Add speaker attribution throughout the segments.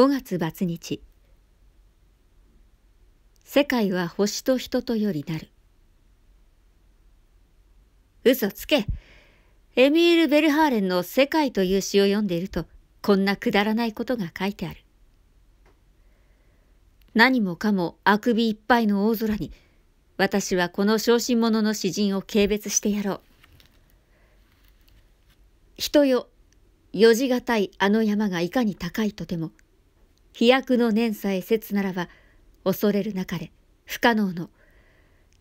Speaker 1: 5月末日世界は星と人とよりなる嘘つけエミール・ベルハーレンの「世界」という詩を読んでいるとこんなくだらないことが書いてある何もかもあくびいっぱいの大空に私はこの小心者の詩人を軽蔑してやろう人よよじがたいあの山がいかに高いとても飛躍の念さえ切ならば恐れるなかれ不可能の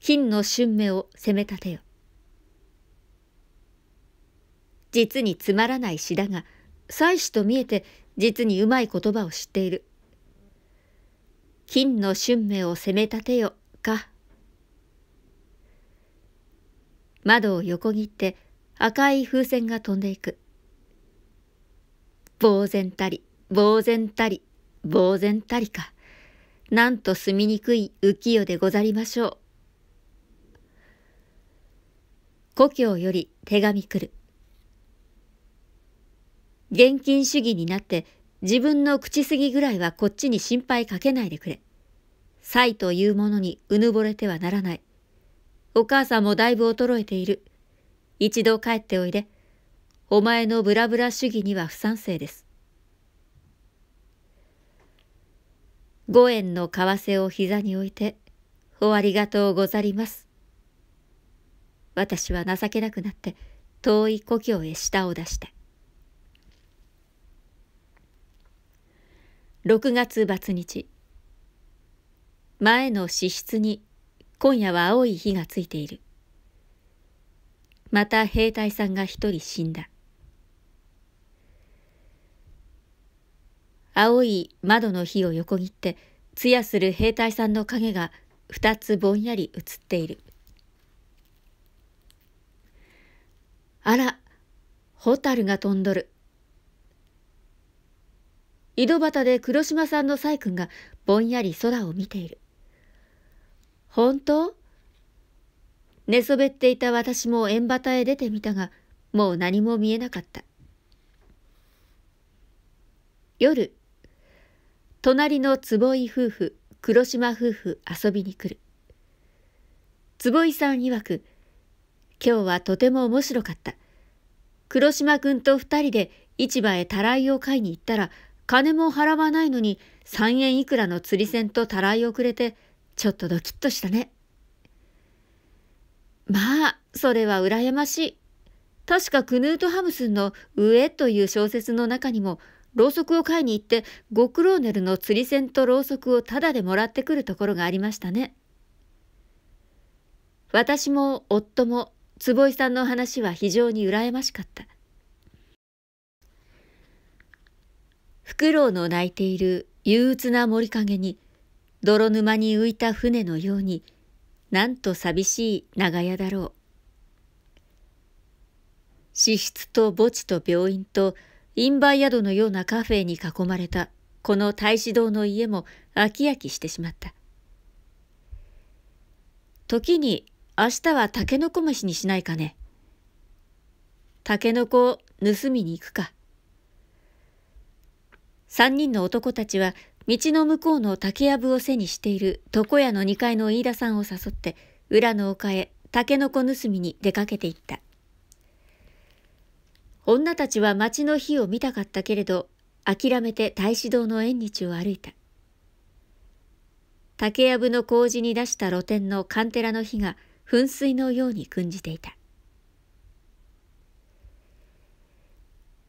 Speaker 1: 金の春芽を責め立てよ実につまらない詩だが妻子と見えて実にうまい言葉を知っている金の春芽を責め立てよか窓を横切って赤い風船が飛んでいく呆然たり呆然たり呆然たりか、なんと住みにくい浮世でござりましょう。故郷より手紙来る。現金主義になって自分の口すぎぐらいはこっちに心配かけないでくれ。歳というものにうぬぼれてはならない。お母さんもだいぶ衰えている。一度帰っておいで。お前のブラブラ主義には不賛成です。五円の為替を膝に置いて、おありがとうござります。私は情けなくなって、遠い故郷へ舌を出した。6月末日前の支出に今夜は青い火がついているまた兵隊さんが一人死んだ青い窓の火を横切って通夜する兵隊さんの影が2つぼんやり映っているあら蛍が飛んどる井戸端で黒島さんの細君がぼんやり空を見ている本当寝そべっていた私も縁端へ出てみたがもう何も見えなかった夜隣の坪井夫婦、黒島夫婦遊びに来る。坪井さん曰く、今日はとても面白かった。黒島君と二人で市場へたらいを買いに行ったら、金も払わないのに3円いくらの釣り銭とたらいをくれて、ちょっとドキッとしたね。まあ、それは羨ましい。確かクヌート・ハムスンの上という小説の中にも、ろうそくを買いに行ってゴクローネルの釣り銭とろうそくをタダでもらってくるところがありましたね。私も夫も坪井さんの話は非常に羨ましかった。フクロウの鳴いている憂鬱な森陰に泥沼に浮いた船のようになんと寂しい長屋だろう。脂質と墓地と病院とイ梅ドのようなカフェに囲まれたこの太子堂の家も飽き飽きしてしまった。時に明日はタケノコ飯にしないかね。タケノコを盗みに行くか。三人の男たちは道の向こうの竹やぶを背にしている床屋の2階の飯田さんを誘って裏の丘へタケノコ盗みに出かけていった。女たちは町の火を見たかったけれど、諦めて太子堂の縁日を歩いた。竹やぶの工事に出した露店のカンテラの火が噴水のように訓じていた。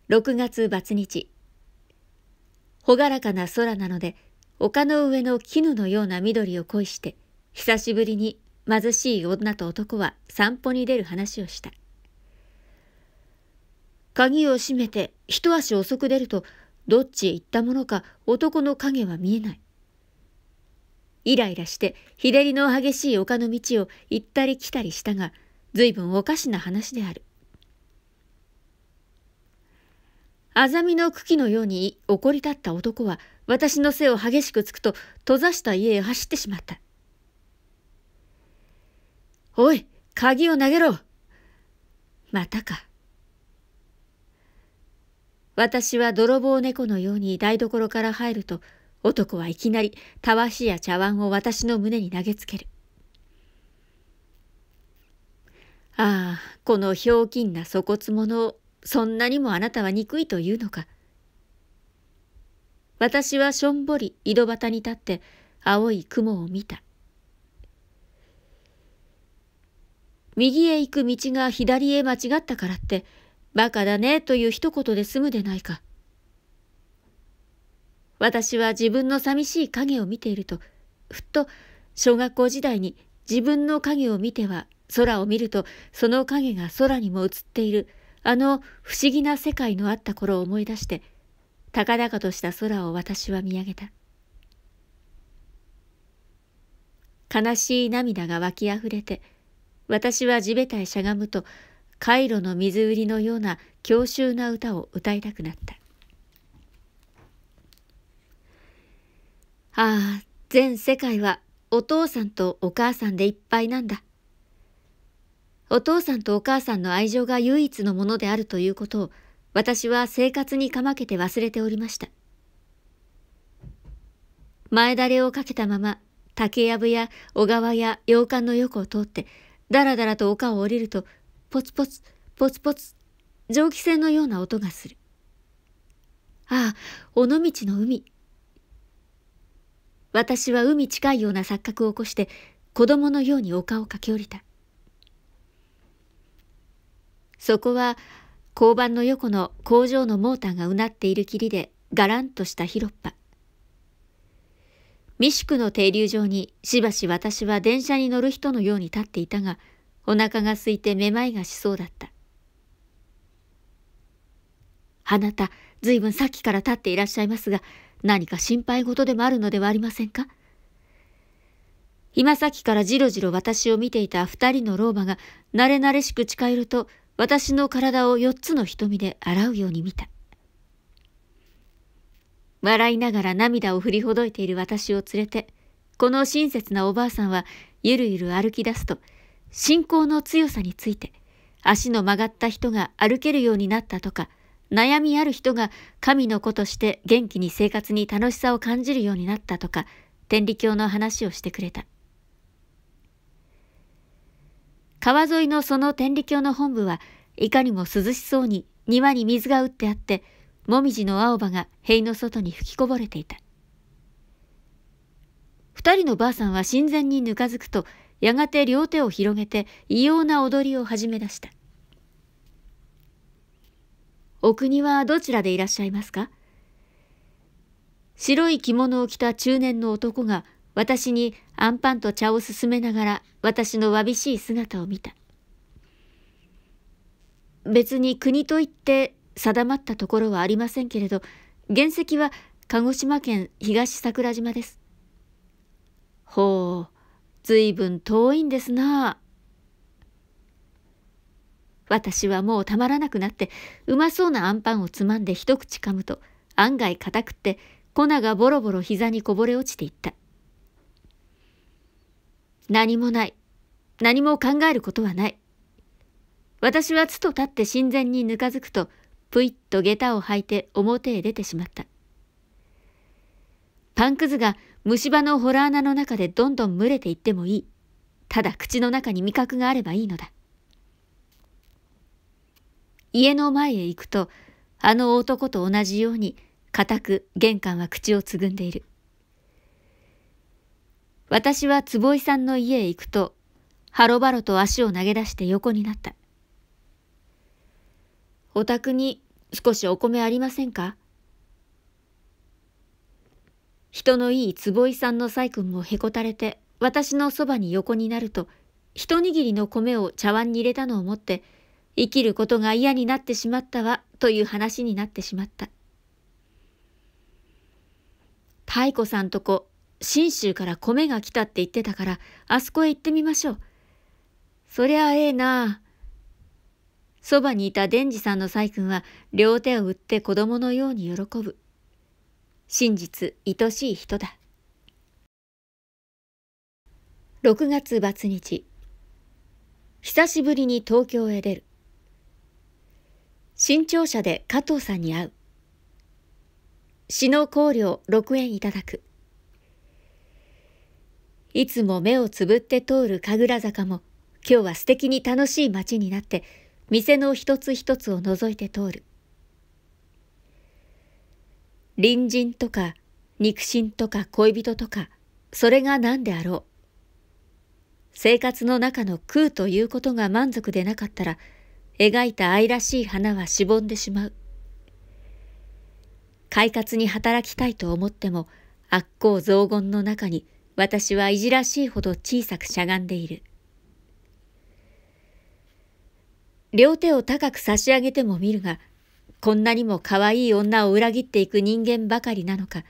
Speaker 1: 6月末日。朗らかな空なので、丘の上の絹のような緑を恋して、久しぶりに貧しい女と男は散歩に出る話をした。鍵を閉めて一足遅く出るとどっちへ行ったものか男の影は見えないイライラして日照りの激しい丘の道を行ったり来たりしたが随分おかしな話であるあざみの茎のように怒り立った男は私の背を激しくつくと閉ざした家へ走ってしまった「おい鍵を投げろ!」またか。私は泥棒猫のように台所から入ると、男はいきなりたわしや茶碗を私の胸に投げつける。ああ、このひょうきんな粗骨者を、そんなにもあなたは憎いというのか。私はしょんぼり井戸端に立って青い雲を見た。右へ行く道が左へ間違ったからってバカだねという一言で済むでないか。私は自分の寂しい影を見ていると、ふっと小学校時代に自分の影を見ては空を見るとその影が空にも映っているあの不思議な世界のあった頃を思い出して、高々とした空を私は見上げた。悲しい涙が湧きあふれて、私は地べたへしゃがむとカイロの水売りのような郷愁な歌を歌いたくなった。ああ、全世界はお父さんとお母さんでいっぱいなんだ。お父さんとお母さんの愛情が唯一のものであるということを私は生活にかまけて忘れておりました。前だれをかけたまま竹やぶや小川や洋館の横を通ってだらだらと丘を降りるとポツポツ、ポツポツ、蒸気船のような音がする。ああ、尾道の海。私は海近いような錯覚を起こして、子供のように丘を駆け下りた。そこは、交番の横の工場のモーターがうなっているきりで、がらんとした広っ端。未宿の停留場にしばし私は電車に乗る人のように立っていたが、お腹が空いてめまいがしそうだった。あなた、ずいぶんさっきから立っていらっしゃいますが、何か心配事でもあるのではありませんか今さっきからじろじろ私を見ていた二人の老婆が、慣れ慣れしく近寄ると、私の体を四つの瞳で洗うように見た。笑いながら涙を振りほどいている私を連れて、この親切なおばあさんは、ゆるゆる歩き出すと、信仰の強さについて、足の曲がった人が歩けるようになったとか、悩みある人が神の子として元気に生活に楽しさを感じるようになったとか、天理教の話をしてくれた。川沿いのその天理教の本部はいかにも涼しそうに庭に水が打ってあって、もみじの青葉が塀の外に吹きこぼれていた。二人のばあさんは神前にぬかずくとやがて両手を広げて異様な踊りを始め出した。お国はどちらでいらっしゃいますか白い着物を着た中年の男が私にアンパンと茶を勧めながら私のわびしい姿を見た。別に国といって定まったところはありませんけれど原石は鹿児島県東桜島です。ほう。ずいぶん遠いんですな私はもうたまらなくなって、うまそうなあんパンをつまんで一口噛むと、案外固くって、粉がボロボロ膝にこぼれ落ちていった。何もない。何も考えることはない。私はつと立って神前にぬかずくと、ぷいっと下駄を履いて表へ出てしまった。パンくずが虫歯のホ穴の中でどんどん群れていってもいい。ただ口の中に味覚があればいいのだ。家の前へ行くと、あの男と同じように、固く玄関は口をつぐんでいる。私は坪井さんの家へ行くと、はろばろと足を投げ出して横になった。お宅に少しお米ありませんか人のいい坪井さんの細君もへこたれて、私のそばに横になると、一握りの米を茶碗に入れたのを持って、生きることが嫌になってしまったわ、という話になってしまった。太子さんとこ、信州から米が来たって言ってたから、あそこへ行ってみましょう。そりゃあええなあ。そばにいた伝次さんの細君は両手を打って子供のように喜ぶ。真実愛しい人だ6月末日久しぶりに東京へ出る新潮社で加藤さんに会う詩の考慮6円いただくいつも目をつぶって通る神楽坂も今日は素敵に楽しい街になって店の一つ一つを覗いて通る隣人とか肉親とか恋人とかそれが何であろう生活の中の空ということが満足でなかったら描いた愛らしい花はしぼんでしまう快活に働きたいと思っても悪行雑言の中に私はいじらしいほど小さくしゃがんでいる両手を高く差し上げても見るがこんなにも可愛い女を裏切っていく人間ばかりなのか。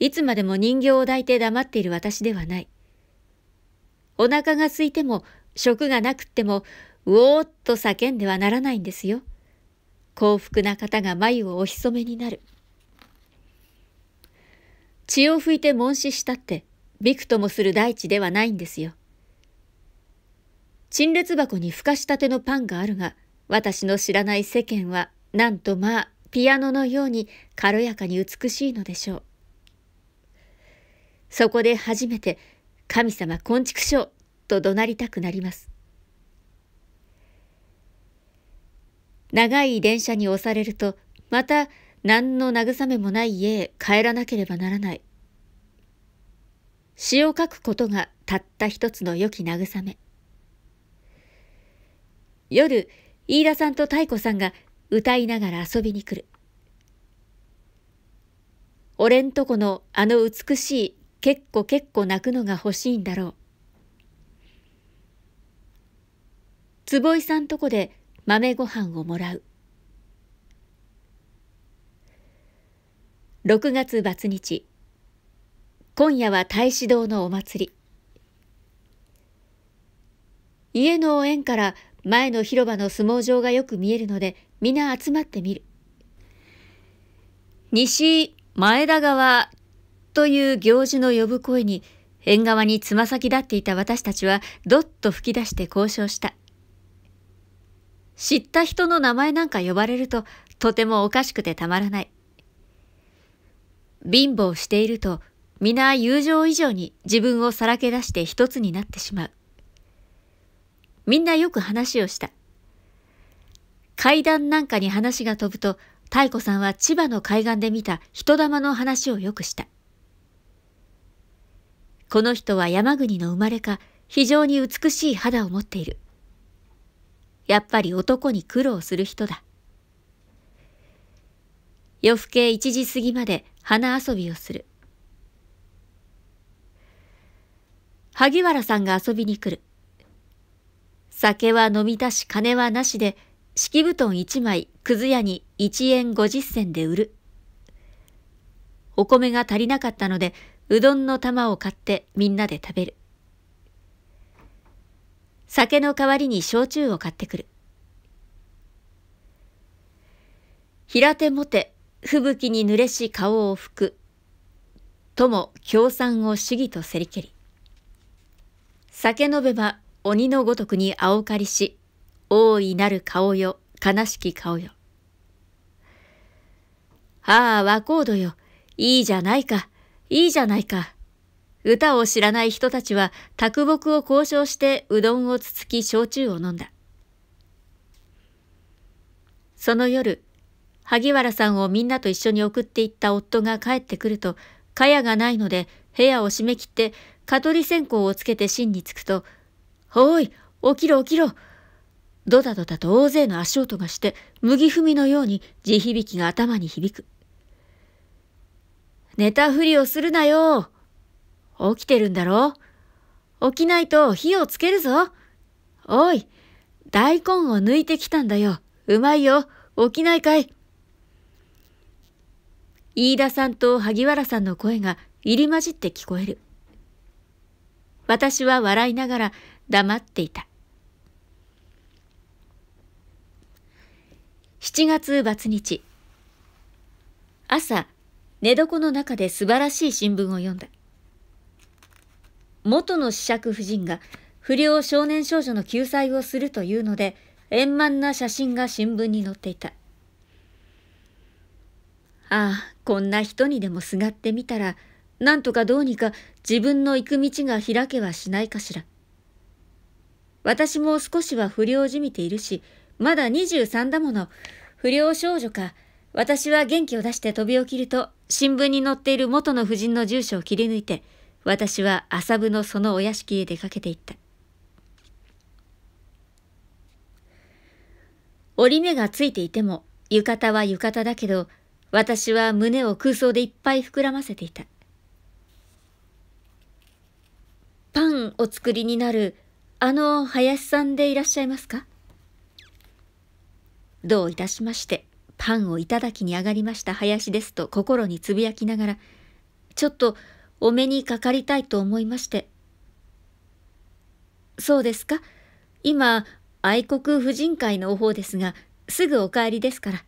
Speaker 1: いつまでも人形を抱いて黙っている私ではない。お腹が空いても、食がなくっても、うおーっと叫んではならないんですよ。幸福な方が眉をおひそめになる。血を拭いて悶死したって、びくともする大地ではないんですよ。陳列箱にふかしたてのパンがあるが、私の知らない世間はなんとまあ、ピアノのように軽やかに美しいのでしょう。そこで初めて、神様昆畜生と怒鳴りたくなります。長い電車に押されると、また何の慰めもない家へ帰らなければならない。詩を書くことがたった一つの良き慰め。夜、飯田さんと太子さんが歌いながら遊びに来る。俺んとこのあの美しい結構結構泣くのが欲しいんだろう。坪井さんとこで豆ご飯をもらう。6月末日。今夜は太子堂のお祭り。家の縁から前の広場の相撲場がよく見えるので皆集まってみる。西前田川という行事の呼ぶ声に、縁側につま先立っていた私たちは、どっと吹き出して交渉した。知った人の名前なんか呼ばれると、とてもおかしくてたまらない。貧乏していると、皆友情以上に自分をさらけ出して一つになってしまう。みんなよく話をした。階段なんかに話が飛ぶと、太子さんは千葉の海岸で見た人玉の話をよくした。この人は山国の生まれか、非常に美しい肌を持っている。やっぱり男に苦労する人だ。夜更け一時過ぎまで花遊びをする。萩原さんが遊びに来る。酒は飲みたし金はなしで、敷布団1枚、くず屋に1円50銭で売る。お米が足りなかったので、うどんの玉を買ってみんなで食べる。酒の代わりに焼酎を買ってくる。平手もて、吹雪に濡れし顔を拭く。とも共産を主義とせりけり。酒飲めば鬼のごとくに青かりし、大いなる顔よ、悲しき顔よ。ああ、和光度よ。いいじゃないか。いいじゃないか。歌を知らない人たちは、卓木を交渉してうどんをつつき焼酎を飲んだ。その夜、萩原さんをみんなと一緒に送っていった夫が帰ってくると、かやがないので部屋を閉め切って、蚊取り線香をつけて芯につくと、おい、起きろ起きろ、ドタドタと大勢の足音がして、麦踏みのように地響きが頭に響く。寝たふりをするなよ。起きてるんだろう。起きないと火をつけるぞ。おい、大根を抜いてきたんだよ。うまいよ。起きないかい。飯田さんと萩原さんの声が入り混じって聞こえる。私は笑いながら黙っていた。7月末日。朝、寝床の中で素晴らしい新聞を読んだ。元の子爵夫人が不良少年少女の救済をするというので、円満な写真が新聞に載っていた。ああ、こんな人にでもすがってみたら、なんとかどうにか自分の行く道が開けはしないかしら。私も少しは不良じみているし、まだ23だもの。不良少女か。私は元気を出して飛び起きると、新聞に載っている元の夫人の住所を切り抜いて、私は麻布のそのお屋敷へ出かけていった。折り目がついていても、浴衣は浴衣だけど、私は胸を空想でいっぱい膨らませていた。パンお作りになる、あの林さんでいらっしゃいますかどういたしまして、パンをいただきに上がりました林ですと心につぶやきながら、ちょっとお目にかかりたいと思いまして。そうですか今、愛国婦人会の方ですが、すぐお帰りですから。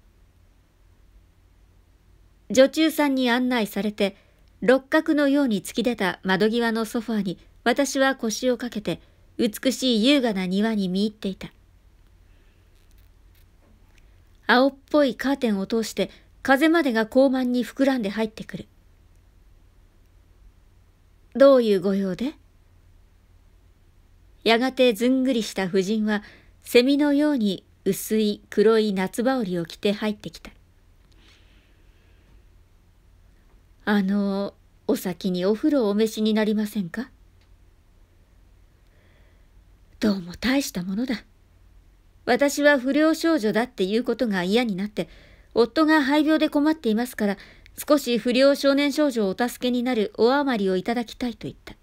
Speaker 1: 女中さんに案内されて、六角のように突き出た窓際のソファーに私は腰をかけて、美しい優雅な庭に見入っていた。青っぽいカーテンを通して風までが高慢に膨らんで入ってくる。どういうご用でやがてずんぐりした婦人は、セミのように薄い黒い夏羽織を着て入ってきた。あの、お先にお風呂をお召しになりませんかどうも大したものだ。私は不良少女だっていうことが嫌になって、夫が肺病で困っていますから、少し不良少年少女をお助けになるお余りをいただきたいと言った。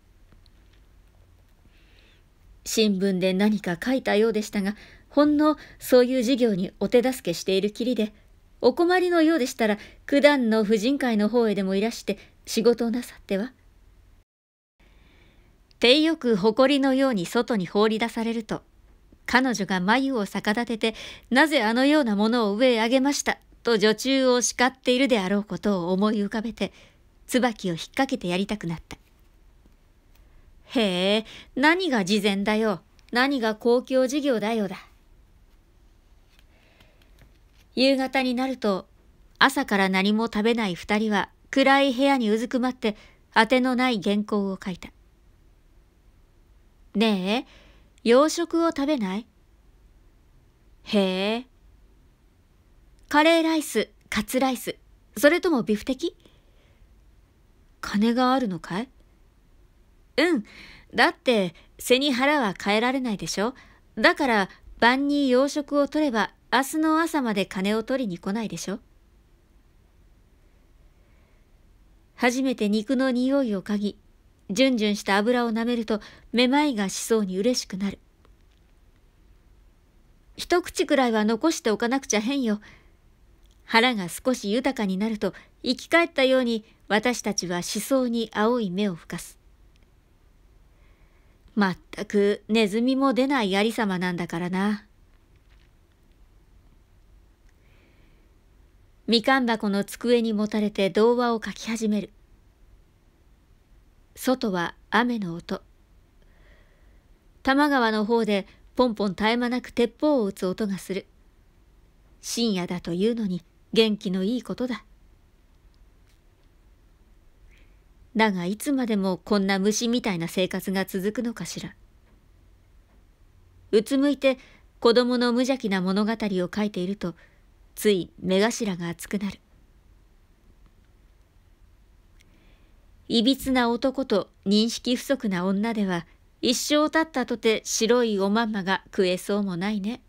Speaker 1: 新聞で何か書いたようでしたが、ほんのそういう事業にお手助けしているきりで、お困りのようでしたら、九段の婦人会の方へでもいらして仕事をなさっては。手よく誇りのように外に放り出されると彼女が眉を逆立てて、なぜあのようなものを上へ上げました、と女中を叱っているであろうことを思い浮かべて、椿を引っ掛けてやりたくなった。へえ、何が事前だよ。何が公共事業だよだ。夕方になると、朝から何も食べない二人は暗い部屋にうずくまって、当てのない原稿を書いた。ねえ、洋食を食べないへえ。カレーライス、カツライス、それともビフテキ金があるのかいうん。だって、背に腹は変えられないでしょ。だから、晩に洋食を取れば、明日の朝まで金を取りに来ないでしょ。初めて肉の匂いを嗅ぎ、ジュンジュンした油を舐めるとめまいがしそうに嬉しくなる。一口くらいは残しておかなくちゃ変よ。腹が少し豊かになると生き返ったように私たちは思想に青い目をふかす。まったくネズミも出ないありさまなんだからな。みかん箱の机にもたれて童話を書き始める。外は雨の音。多摩川の方でポンポン絶え間なく鉄砲を撃つ音がする。深夜だというのに元気のいいことだ。だがいつまでもこんな虫みたいな生活が続くのかしら。うつむいて子供の無邪気な物語を書いていると、つい目頭が熱くなる。いびつな男と認識不足な女では一生経ったとて白いおまんまが食えそうもないね。